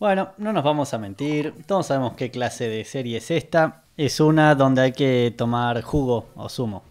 Bueno, no nos vamos a mentir, todos sabemos qué clase de serie es esta. Es una donde hay que tomar jugo o zumo.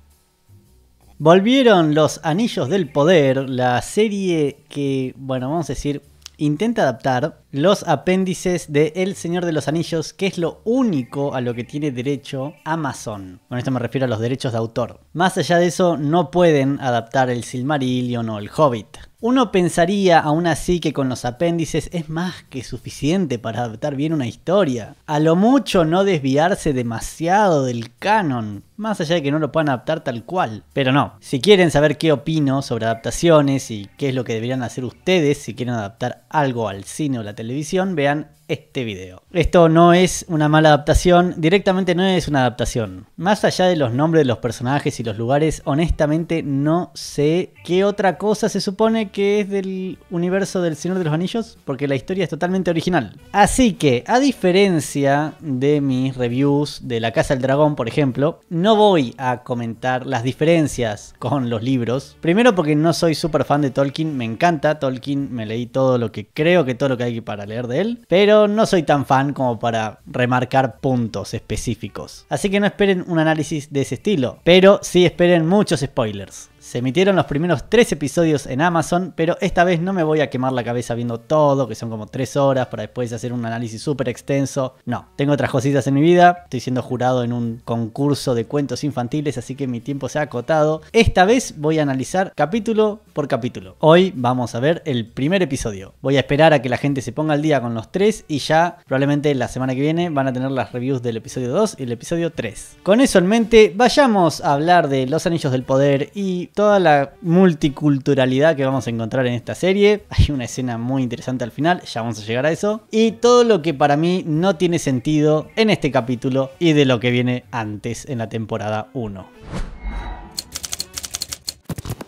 Volvieron los Anillos del Poder, la serie que, bueno, vamos a decir, intenta adaptar los apéndices de El Señor de los Anillos, que es lo único a lo que tiene derecho Amazon. Con esto me refiero a los derechos de autor. Más allá de eso, no pueden adaptar el Silmarillion o el Hobbit. Uno pensaría aún así que con los apéndices es más que suficiente para adaptar bien una historia. A lo mucho no desviarse demasiado del canon, más allá de que no lo puedan adaptar tal cual. Pero no, si quieren saber qué opino sobre adaptaciones y qué es lo que deberían hacer ustedes si quieren adaptar algo al cine o la televisión, televisión, vean este video. Esto no es una mala adaptación, directamente no es una adaptación. Más allá de los nombres de los personajes y los lugares, honestamente no sé qué otra cosa se supone que es del universo del Señor de los Anillos, porque la historia es totalmente original. Así que, a diferencia de mis reviews de La Casa del Dragón, por ejemplo, no voy a comentar las diferencias con los libros. Primero porque no soy súper fan de Tolkien, me encanta Tolkien, me leí todo lo que creo que todo lo que hay para leer de él, pero no soy tan fan como para remarcar puntos específicos. Así que no esperen un análisis de ese estilo, pero sí esperen muchos spoilers. Se emitieron los primeros tres episodios en Amazon, pero esta vez no me voy a quemar la cabeza viendo todo, que son como tres horas, para después hacer un análisis súper extenso. No, tengo otras cositas en mi vida. Estoy siendo jurado en un concurso de cuentos infantiles, así que mi tiempo se ha acotado. Esta vez voy a analizar capítulo por capítulo. Hoy vamos a ver el primer episodio. Voy a esperar a que la gente se ponga al día con los tres y ya probablemente la semana que viene van a tener las reviews del episodio 2 y el episodio 3. Con eso en mente, vayamos a hablar de Los Anillos del Poder y toda la multiculturalidad que vamos a encontrar en esta serie. Hay una escena muy interesante al final, ya vamos a llegar a eso. Y todo lo que para mí no tiene sentido en este capítulo y de lo que viene antes en la temporada 1.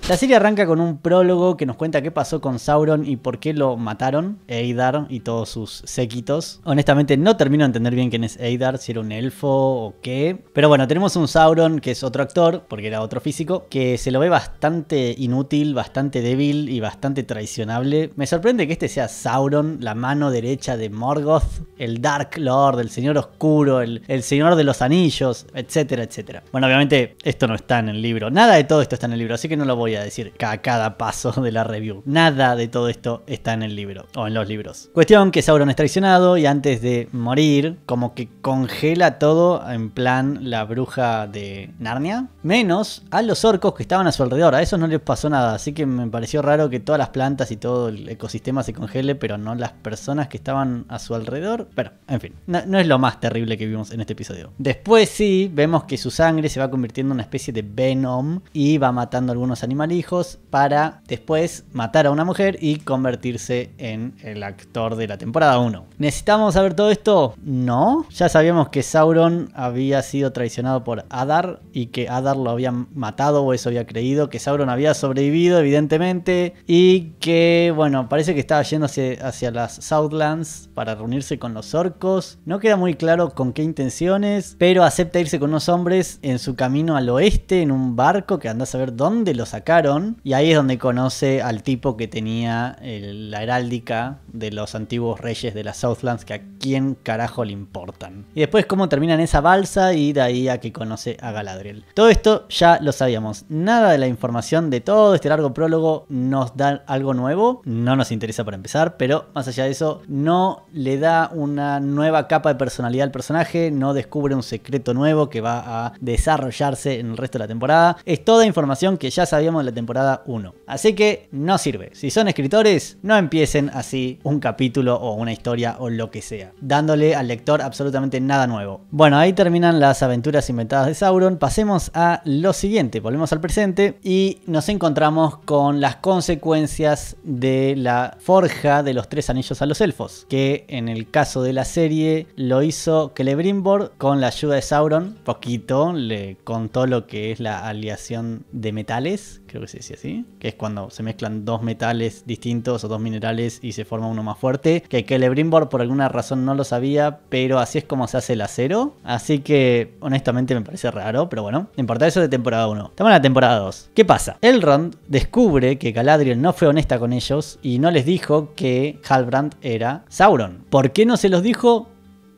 La serie arranca con un prólogo que nos cuenta qué pasó con Sauron y por qué lo mataron, Eidar y todos sus séquitos. Honestamente no termino de entender bien quién es Eidar, si era un elfo o qué. Pero bueno, tenemos un Sauron que es otro actor, porque era otro físico, que se lo ve bastante inútil, bastante débil y bastante traicionable. Me sorprende que este sea Sauron, la mano derecha de Morgoth, el Dark Lord, el Señor Oscuro, el, el Señor de los Anillos, etcétera, etcétera. Bueno, obviamente esto no está en el libro. Nada de todo esto está en el libro, así que no lo voy a a decir a cada paso de la review. Nada de todo esto está en el libro o en los libros. Cuestión que Sauron es traicionado y antes de morir, como que congela todo en plan la bruja de Narnia, menos a los orcos que estaban a su alrededor. A esos no les pasó nada, así que me pareció raro que todas las plantas y todo el ecosistema se congele, pero no las personas que estaban a su alrededor. Pero, en fin, no, es lo más terrible que vimos en este episodio. Después sí, vemos que su sangre se va convirtiendo en una especie de venom y va matando algunos animales hijos para después matar a una mujer y convertirse en el actor de la temporada 1. ¿Necesitamos saber todo esto? No. Ya sabíamos que Sauron había sido traicionado por Adar y que Adar lo había matado o eso había creído, que Sauron había sobrevivido evidentemente y que bueno, parece que estaba yéndose hacia las Southlands para reunirse con los orcos. No queda muy claro con qué intenciones, pero acepta irse con unos hombres en su camino al oeste en un barco que anda a saber dónde lo sacaron y ahí es donde conoce al tipo que tenía la heráldica de los antiguos reyes de las Southlands que a quién carajo le importan. Y después cómo terminan esa balsa y de ahí a que conoce a Galadriel. Todo esto ya lo sabíamos. Nada de la información de todo este largo prólogo nos da algo nuevo. No nos interesa para empezar, pero más allá de eso no le da una nueva capa de personalidad al personaje, no descubre un secreto nuevo que va a desarrollarse en el resto de la temporada. Es toda información que ya sabíamos la temporada 1. Así que no sirve. Si son escritores, no empiecen así un capítulo o una historia o lo que sea, dándole al lector absolutamente nada nuevo. Bueno, ahí terminan las aventuras inventadas de Sauron. Pasemos a lo siguiente, volvemos al presente y nos encontramos con las consecuencias de la forja de los tres anillos a los elfos, que en el caso de la serie lo hizo Celebrimbor con la ayuda de Sauron. Poquito le contó lo que es la aliación de metales, creo que se dice así, que es cuando se mezclan dos metales distintos o dos minerales y se forma uno más fuerte, que Celebrimbor por alguna razón no lo sabía, pero así es como se hace el acero, así que honestamente me parece raro, pero bueno, no importa eso de temporada 1. Estamos en la temporada 2. ¿Qué pasa? Elrond descubre que Galadriel no fue honesta con ellos y no les dijo que Halbrand era Sauron. ¿Por qué no se los dijo?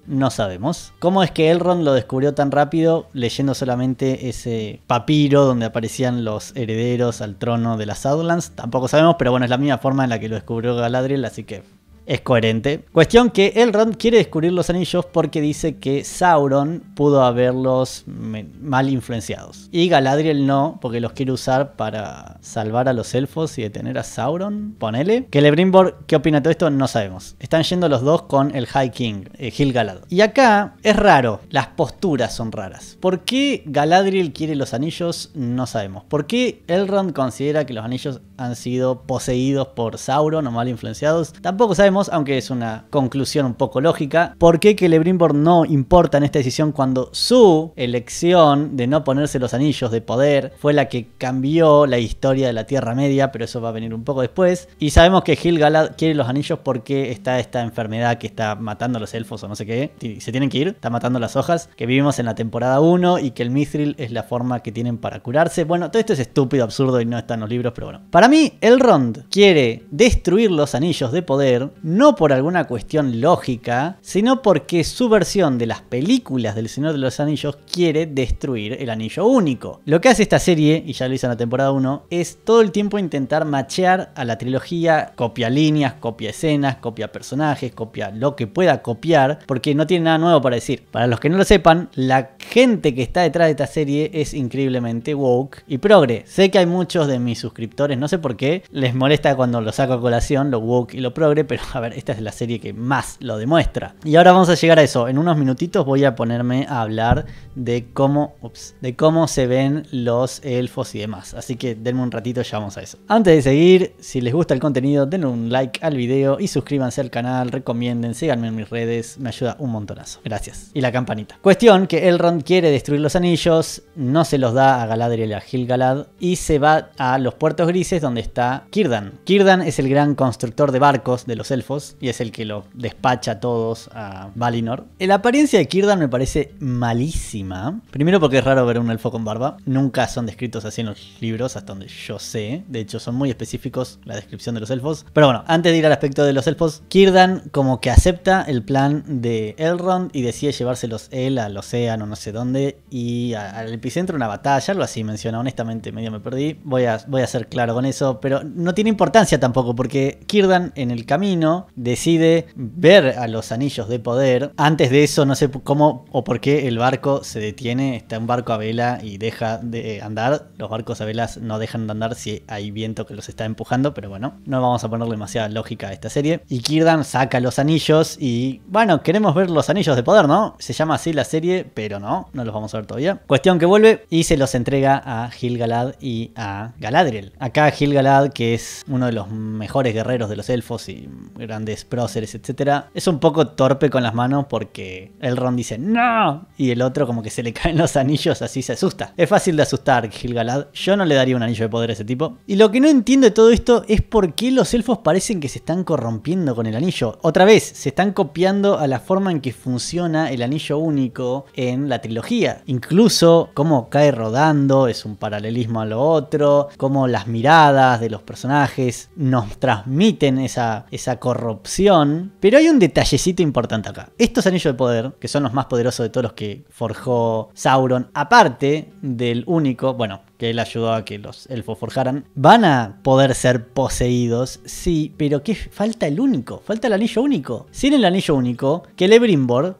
no sabemos. ¿Cómo es que Elrond lo descubrió tan rápido leyendo solamente ese papiro donde aparecían los herederos al trono de las Outlands? Tampoco sabemos, pero bueno, es la misma forma en la que lo descubrió Galadriel, así que es coherente. Cuestión que Elrond quiere descubrir los anillos porque dice que Sauron pudo haberlos mal influenciados. Y Galadriel no, porque los quiere usar para salvar a los elfos y detener a Sauron. Ponele. Celebrimbor, ¿qué opina de todo esto? No sabemos. Están yendo los dos con el High King, eh, Gil Galad. Y acá es raro. Las posturas son raras. ¿Por qué Galadriel quiere los anillos? No sabemos. ¿Por qué Elrond considera que los anillos han sido poseídos por Sauron o mal influenciados? Tampoco sabemos aunque es una conclusión un poco lógica, por qué que no importa en esta decisión cuando su elección de no ponerse los anillos de poder fue la que cambió la historia de la Tierra Media, pero eso va a venir un poco después. Y sabemos que Gil Galad quiere los anillos porque está esta enfermedad que está matando a los elfos o no sé qué, se tienen que ir, está matando las hojas, que vivimos en la temporada 1 y que el mithril es la forma que tienen para curarse. Bueno, todo esto es estúpido, absurdo y no está en los libros, pero bueno. Para mí, Elrond quiere destruir los anillos de poder no por alguna cuestión lógica, sino porque su versión de las películas del Señor de los Anillos quiere destruir el anillo único. Lo que hace esta serie, y ya lo hizo en la temporada 1, es todo el tiempo intentar machear a la trilogía, copia líneas, copia escenas, copia personajes, copia lo que pueda copiar, porque no tiene nada nuevo para decir. Para los que no lo sepan, la gente que está detrás de esta serie es increíblemente woke y progre. Sé que hay muchos de mis suscriptores, no sé por qué, les molesta cuando lo saco a colación, lo woke y lo progre, pero a ver, esta es la serie que más lo demuestra. Y ahora vamos a llegar a eso. En unos minutitos voy a ponerme a hablar de cómo, de cómo se ven los elfos y demás. Así que denme un ratito ya vamos a eso. Antes de seguir, si les gusta el contenido, denle un like al video y suscríbanse al canal, recomienden, síganme en mis redes, me ayuda un montonazo. Gracias. Y la campanita. Cuestión que Elrond quiere destruir los anillos, no se los da a Galadriel y a Gilgalad y se va a los puertos grises donde está Kirdan. Kirdan es el gran constructor de barcos de los elfos y es el que lo despacha a todos a Valinor. La apariencia de Kirdan me parece malísima. Primero porque es raro ver un elfo con barba. Nunca son descritos así en los libros, hasta donde yo sé. De hecho, son muy específicos la descripción de los elfos. Pero bueno, antes de ir al aspecto de los elfos, kirdan como que acepta el plan de Elrond y decide llevárselos él al océano, no sé dónde, y al epicentro una batalla, lo así menciona. Honestamente, medio me perdí. Voy a, voy a ser claro con eso, pero no tiene importancia tampoco, porque Kirdan en el camino decide ver a los anillos de poder. Antes de eso, no sé cómo o por qué el barco se detiene. Está un barco a vela y deja de andar. Los barcos a velas no dejan de andar si hay viento que los está empujando, pero bueno, no vamos a ponerle demasiada lógica a esta serie. Y Kirdan saca los anillos y, bueno, queremos ver los anillos de poder, ¿no? Se llama así la serie, pero no, no los vamos a ver todavía. Cuestión que vuelve y se los entrega a Gil-galad y a Galadriel. Acá Gil-galad, que es uno de los mejores guerreros de los elfos y grandes próceres, etcétera, Es un poco torpe con las manos porque el Ron dice ¡No! Y el otro como que se le caen los anillos, así se asusta. Es fácil de asustar, Gilgalad. Yo no le daría un anillo de poder a ese tipo. Y lo que no entiendo de todo esto es por qué los elfos parecen que se están corrompiendo con el anillo. Otra vez, se están copiando a la forma en que funciona el anillo único en la trilogía. Incluso cómo cae rodando, es un paralelismo a lo otro, cómo las miradas de los personajes nos transmiten esa, esa corrupción. Pero hay un detallecito importante acá. Estos anillos de poder, que son los más poderosos de todos los que forjó Sauron, aparte del único, bueno, que él ayudó a que los elfos forjaran, van a poder ser poseídos, sí, pero que falta el único, falta el anillo único. Sin el anillo único, que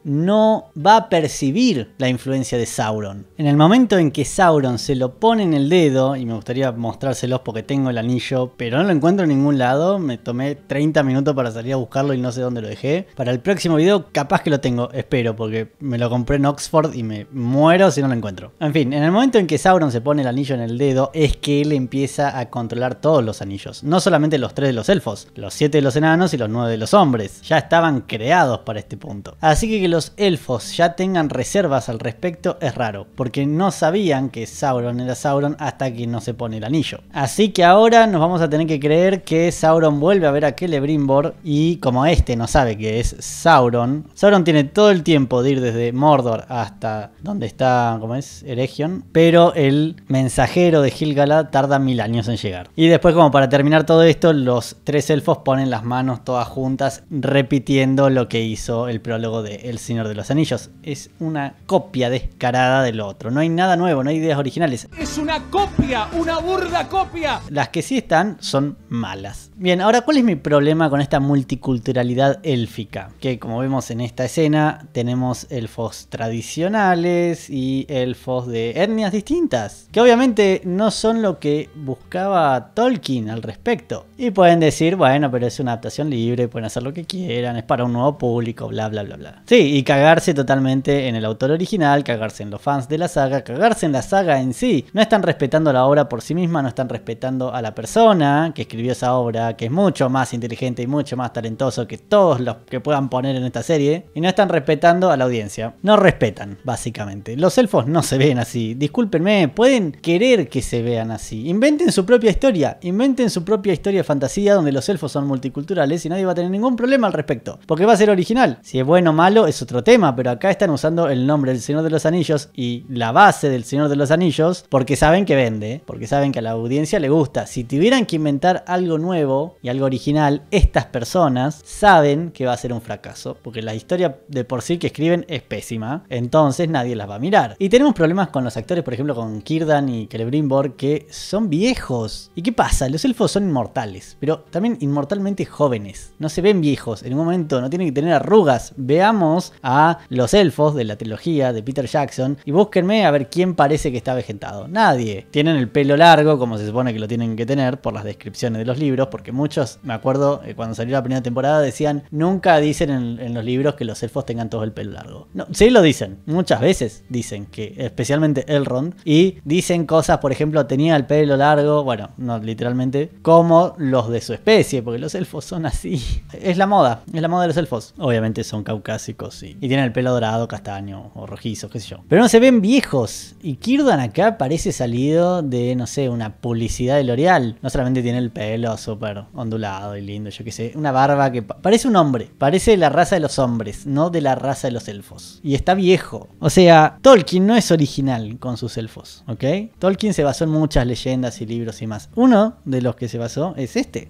no va a percibir la influencia de Sauron. En el momento en que Sauron se lo pone en el dedo, y me gustaría mostrárselos porque tengo el anillo, pero no lo encuentro en ningún lado, me tomé 30 minutos para salir a buscarlo y no sé dónde lo dejé. Para el próximo video capaz que lo tengo, espero, porque me lo compré en Oxford y me muero si no lo encuentro. En fin, en el momento en que Sauron se pone el anillo en el dedo es que él empieza a controlar todos los anillos. No solamente los tres de los elfos, los siete de los enanos y los nueve de los hombres. Ya estaban creados para este punto. Así que que los elfos ya tengan reservas al respecto es raro, porque no sabían que Sauron era Sauron hasta que no se pone el anillo. Así que ahora nos vamos a tener que creer que Sauron vuelve a ver a Celebrimbor y como este no sabe que es Sauron, Sauron tiene todo el tiempo de ir desde Mordor hasta donde está, ¿cómo es? Eregion, pero el mensaje de gilgala tarda mil años en llegar. Y después, como para terminar todo esto, los tres elfos ponen las manos todas juntas repitiendo lo que hizo el prólogo de El Señor de los Anillos. Es una copia descarada del otro. No hay nada nuevo, no hay ideas originales. Es una copia, una burda copia. Las que sí están son malas. Bien, ahora, ¿cuál es mi problema con esta multiculturalidad élfica? Que como vemos en esta escena, tenemos elfos tradicionales y elfos de etnias distintas. Que obviamente no son lo que buscaba Tolkien al respecto. Y pueden decir, bueno, pero es una adaptación libre, pueden hacer lo que quieran, es para un nuevo público, bla, bla, bla, bla. Sí, y cagarse totalmente en el autor original, cagarse en los fans de la saga, cagarse en la saga en sí. No están respetando la obra por sí misma, no están respetando a la persona que escribió esa obra, que es mucho más inteligente y mucho más talentoso que todos los que puedan poner en esta serie. Y no están respetando a la audiencia. No respetan, básicamente. Los elfos no se ven así. Discúlpenme, pueden que querer que se vean así. Inventen su propia historia, inventen su propia historia de fantasía donde los elfos son multiculturales y nadie va a tener ningún problema al respecto, porque va a ser original. Si es bueno o malo es otro tema, pero acá están usando el nombre del Señor de los Anillos y la base del Señor de los Anillos porque saben que vende, porque saben que a la audiencia le gusta. Si tuvieran que inventar algo nuevo y algo original, estas personas saben que va a ser un fracaso, porque la historia de por sí que escriben es pésima, entonces nadie las va a mirar. Y tenemos problemas con los actores, por ejemplo, con Kirdan y Celebrimbor que son viejos. ¿Y qué pasa? Los elfos son inmortales, pero también inmortalmente jóvenes. No se ven viejos en un momento, no tienen que tener arrugas. Veamos a los elfos de la trilogía de Peter Jackson y búsquenme a ver quién parece que está vegetado. Nadie. Tienen el pelo largo, como se supone que lo tienen que tener por las descripciones de los libros, porque muchos, me acuerdo, eh, cuando salió la primera temporada decían, nunca dicen en, los libros que los elfos tengan todo el pelo largo. No, sí lo dicen, muchas veces dicen que, especialmente Elrond, y dicen cosas, por ejemplo, tenía el pelo largo, bueno, no literalmente, como los de su especie, porque los elfos son así. Es la moda, es la moda de los elfos. Obviamente son caucásicos y, tienen el pelo dorado, castaño o rojizo, qué sé yo. Pero no se ven viejos. Y Kirdan acá parece salido de, no sé, una publicidad de L'Oreal. No solamente tiene el pelo súper ondulado y lindo, yo qué sé. Una barba que parece un hombre, parece la raza de los hombres, no de la raza de los elfos. Y está viejo. O sea, Tolkien no es original con sus elfos, ¿ok? Tolkien se basó en muchas leyendas y libros y más. Uno de los que se basó es este.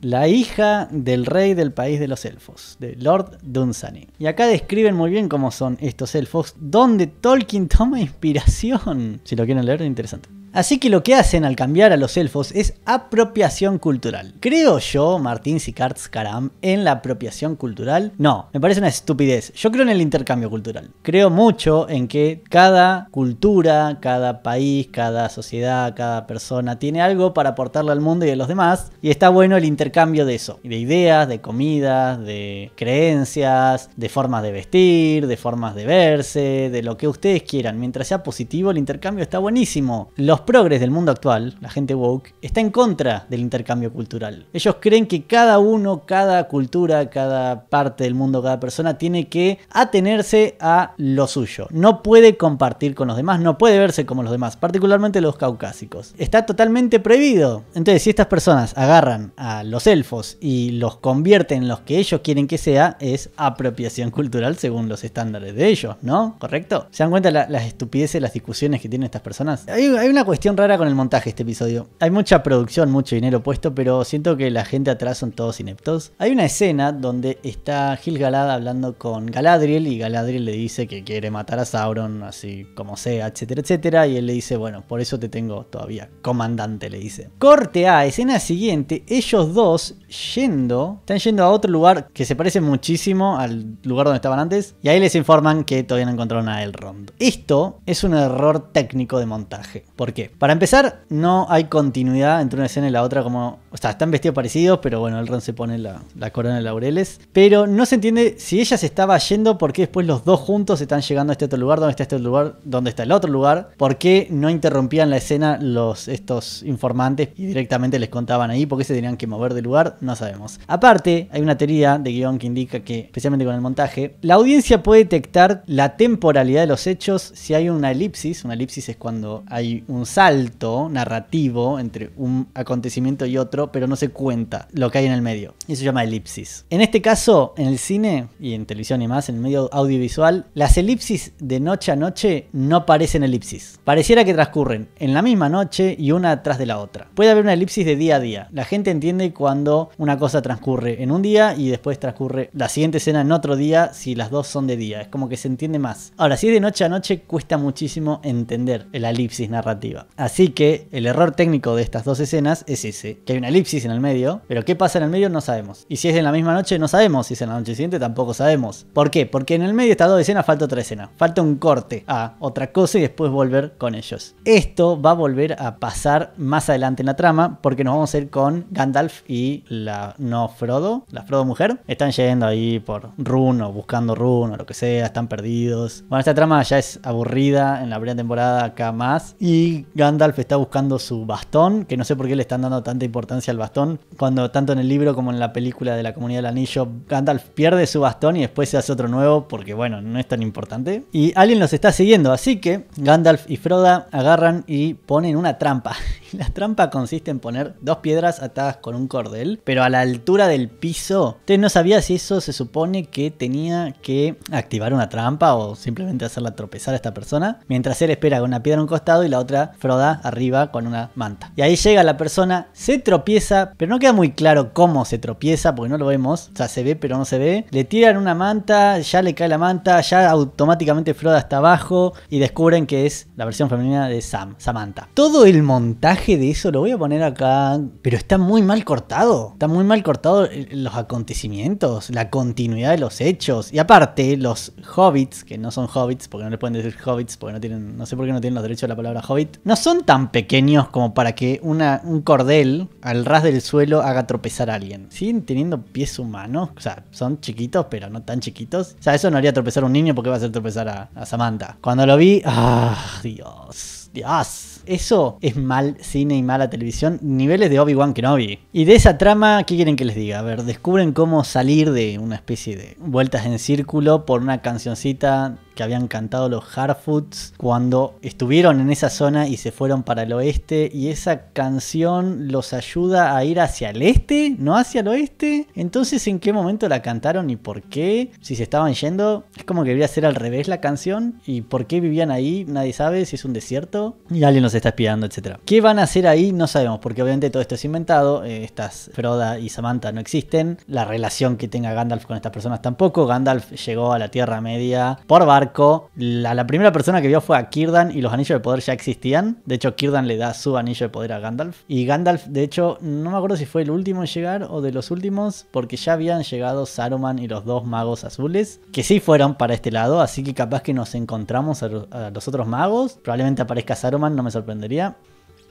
La hija del rey del país de los elfos, de Lord Dunsany. Y acá describen muy bien cómo son estos elfos, donde Tolkien toma inspiración. Si lo quieren leer, es interesante. Así que lo que hacen al cambiar a los elfos es apropiación cultural. ¿Creo yo, Martín Sicards Scaram en la apropiación cultural? No, me parece una estupidez. Yo creo en el intercambio cultural. Creo mucho en que cada cultura, cada país, cada sociedad, cada persona tiene algo para aportarle al mundo y a los demás. Y está bueno el intercambio de eso. De ideas, de comidas, de creencias, de formas de vestir, de formas de verse, de lo que ustedes quieran. Mientras sea positivo, el intercambio está buenísimo. Los progres del mundo actual, la gente woke, está en contra del intercambio cultural. Ellos creen que cada uno, cada cultura, cada parte del mundo, cada persona tiene que atenerse a lo suyo. No puede compartir con los demás, no puede verse como los demás, particularmente los caucásicos. Está totalmente prohibido. Entonces, si estas personas agarran a los elfos y los convierten en los que ellos quieren que sea, es apropiación cultural según los estándares de ellos, ¿no? ¿Correcto? ¿Se dan cuenta la, las estupideces, las discusiones que tienen estas personas? hay una cuestión rara con el montaje este episodio. Hay mucha producción, mucho dinero puesto, pero siento que la gente atrás son todos ineptos. Hay una escena donde está Gil Galad hablando con Galadriel y Galadriel le dice que quiere matar a Sauron, así como sea, etcétera, etcétera. Y él le dice, bueno, por eso te tengo todavía comandante, le dice. Corte a escena siguiente, ellos dos yendo, están yendo a otro lugar que se parece muchísimo al lugar donde estaban antes. Y ahí les informan que todavía no encontraron a Elrond. Esto es un error técnico de montaje, porque para empezar, no hay continuidad entre una escena y la otra, como. O sea, están vestidos parecidos, pero bueno, el Ron se pone la, corona de laureles. Pero no se entiende si ella se estaba yendo, porque después los dos juntos están llegando a este otro lugar, donde está este otro lugar, donde está el otro lugar. ¿Por qué no interrumpían la escena los, estos informantes y directamente les contaban ahí? ¿Por qué se tenían que mover de lugar? No sabemos. Aparte, hay una teoría de guión que indica que, especialmente con el montaje, la audiencia puede detectar la temporalidad de los hechos si hay una elipsis. Una elipsis es cuando hay un salto narrativo entre un acontecimiento y otro, pero no se cuenta lo que hay en el medio. Eso se llama elipsis. En este caso, en el cine y en televisión y más, en el medio audiovisual, las elipsis de noche a noche no parecen elipsis. Pareciera que transcurren en la misma noche y una atrás de la otra. Puede haber una elipsis de día a día. La gente entiende cuando una cosa transcurre en un día y después transcurre la siguiente escena en otro día si las dos son de día. Es como que se entiende más. Ahora, si es de noche a noche, cuesta muchísimo entender la elipsis narrativa. Así que el error técnico de estas dos escenas es ese, que hay una elipsis en el medio, pero qué pasa en el medio no sabemos. Y si es en la misma noche no sabemos, si es en la noche siguiente tampoco sabemos. ¿Por qué? Porque en el medio de estas dos escenas falta otra escena, falta un corte a otra cosa y después volver con ellos. Esto va a volver a pasar más adelante en la trama porque nos vamos a ir con Gandalf y la no Frodo, la Frodo mujer. Están yendo ahí por Runo, buscando Runo, lo que sea, están perdidos. Bueno, esta trama ya es aburrida en la primera temporada acá más. Y Gandalf está buscando su bastón, que no sé por qué le están dando tanta importancia al bastón, cuando tanto en el libro como en la película de la Comunidad del Anillo, Gandalf pierde su bastón y después se hace otro nuevo, porque bueno, no es tan importante. Y alguien los está siguiendo, así que Gandalf y Froda agarran y ponen una trampa. Y La trampa consiste en poner dos piedras atadas con un cordel, pero a la altura del piso. Usted no sabía si eso se supone que tenía que activar una trampa o simplemente hacerla tropezar a esta persona, mientras él espera con una piedra a un costado y la otra Froda arriba con una manta. Y ahí llega la persona, se tropieza, pero no queda muy claro cómo se tropieza porque no lo vemos. O sea, se ve pero no se ve. Le tiran una manta, ya le cae la manta, ya automáticamente Froda está abajo y descubren que es la versión femenina de Sam, Samantha. Todo el montaje de eso lo voy a poner acá, pero está muy mal cortado. Está muy mal cortado los acontecimientos, la continuidad de los hechos. Y aparte, los hobbits, que no son hobbits, porque no le pueden decir hobbits, porque no tienen, no sé por qué no tienen los derechos de la palabra hobbit, no son tan pequeños como para que una, un cordel al ras del suelo haga tropezar a alguien. Siguen teniendo pies humanos, o sea, son chiquitos, pero no tan chiquitos. O sea, eso no haría tropezar a un niño porque va a hacer tropezar a, Samantha. Cuando lo vi, ¡ah, Dios! ¡Dios! Eso es mal cine y mala televisión. Niveles de Obi-Wan Kenobi. Y de esa trama, ¿qué quieren que les diga? A ver, descubren cómo salir de una especie de vueltas en círculo por una cancioncita que habían cantado los Hardfoots cuando estuvieron en esa zona y se fueron para el oeste y esa canción los ayuda a ir hacia el este, no hacia el oeste. Entonces, ¿en qué momento la cantaron y por qué? Si se estaban yendo, es como que debería ser al revés la canción y por qué vivían ahí, nadie sabe si es un desierto y alguien los está espiando, etcétera ¿Qué van a hacer ahí? No sabemos, porque obviamente todo esto es inventado, eh, estas Froda y Samantha no existen, la relación que tenga Gandalf con estas personas tampoco, Gandalf llegó a la Tierra Media por barco, la, primera persona que vio fue a Kirdan y los anillos de poder ya existían. De hecho, Kirdan le da su anillo de poder a Gandalf. Y Gandalf, de hecho, no me acuerdo si fue el último en llegar o de los últimos, porque ya habían llegado Saruman y los dos magos azules, que sí fueron para este lado, así que capaz que nos encontramos a los otros magos. Probablemente aparezca Saruman, no me sorprendería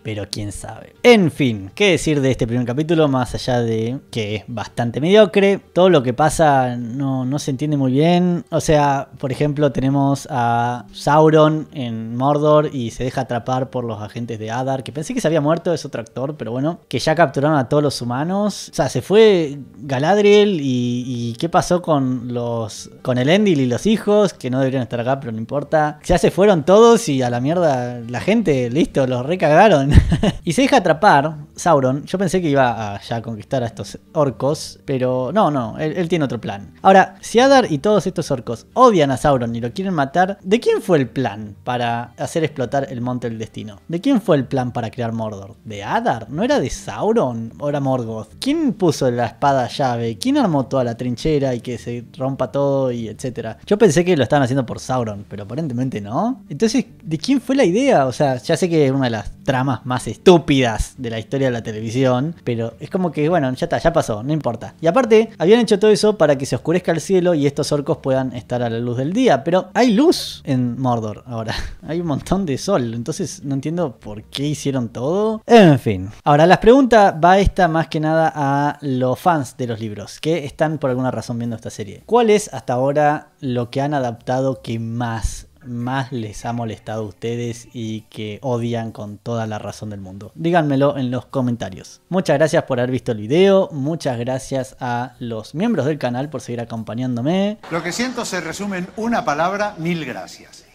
pero quién sabe. En fin, ¿qué decir de este primer capítulo? Más allá de que es bastante mediocre, todo lo que pasa no, no se entiende muy bien. O sea, por ejemplo, tenemos a Sauron en Mordor y se deja atrapar por los agentes de Adar, que pensé que se había muerto, es otro actor, pero bueno, que ya capturaron a todos los humanos. O sea, se fue Galadriel y, qué pasó con los con el Endil y los hijos, que no deberían estar acá, pero no importa. Ya se fueron todos y a la mierda la gente, listo, los recagaron y se deja atrapar Sauron. Yo pensé que iba a conquistar a estos orcos, pero no, no, él, tiene otro plan. Ahora, si Adar y todos estos orcos odian a Sauron y lo quieren matar, ¿de quién fue el plan para hacer explotar el Monte del Destino? ¿De quién fue el plan para crear Mordor? ¿De Adar? ¿No era de Sauron? ¿O era Morgoth? ¿Quién puso la espada llave? ¿Quién armó toda la trinchera y que se rompa todo y etcétera? Yo pensé que lo estaban haciendo por Sauron, pero aparentemente no. Entonces, ¿de quién fue la idea? O sea, ya sé que es una de las tramas más estúpidas de la historia de la televisión, pero es como que, bueno, ya está, ya pasó, no importa. Y aparte, habían hecho todo eso para que se oscurezca el cielo y estos orcos puedan estar a la luz del día, pero hay luz en Mordor ahora, hay un montón de sol, entonces no entiendo por qué hicieron todo. En fin, ahora las preguntas va esta más que nada a los fans de los libros, que están por alguna razón viendo esta serie. ¿Cuál es hasta ahora lo que han adaptado que más más les ha molestado a ustedes y que odian con toda la razón del mundo? Díganmelo en los comentarios. Muchas gracias por haber visto el video, muchas gracias a los miembros del canal por seguir acompañándome. Lo que siento se resume en una palabra, mil gracias.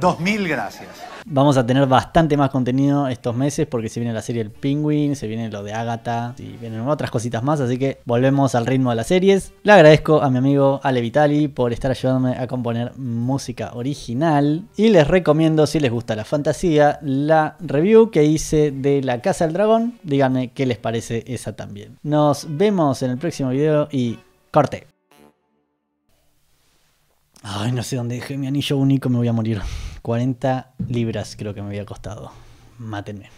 2000 gracias. Vamos a tener bastante más contenido estos meses porque se viene la serie El Pingüín, se viene lo de Agatha y vienen otras cositas más, así que volvemos al ritmo de las series. Le agradezco a mi amigo Ale Vitali por estar ayudándome a componer música original y les recomiendo si les gusta la fantasía la review que hice de La Casa del Dragón. Díganme qué les parece esa también. Nos vemos en el próximo video y corte. Ay, no sé dónde dejé mi anillo único, me voy a morir. 40 libras creo que me había costado. Mátenme.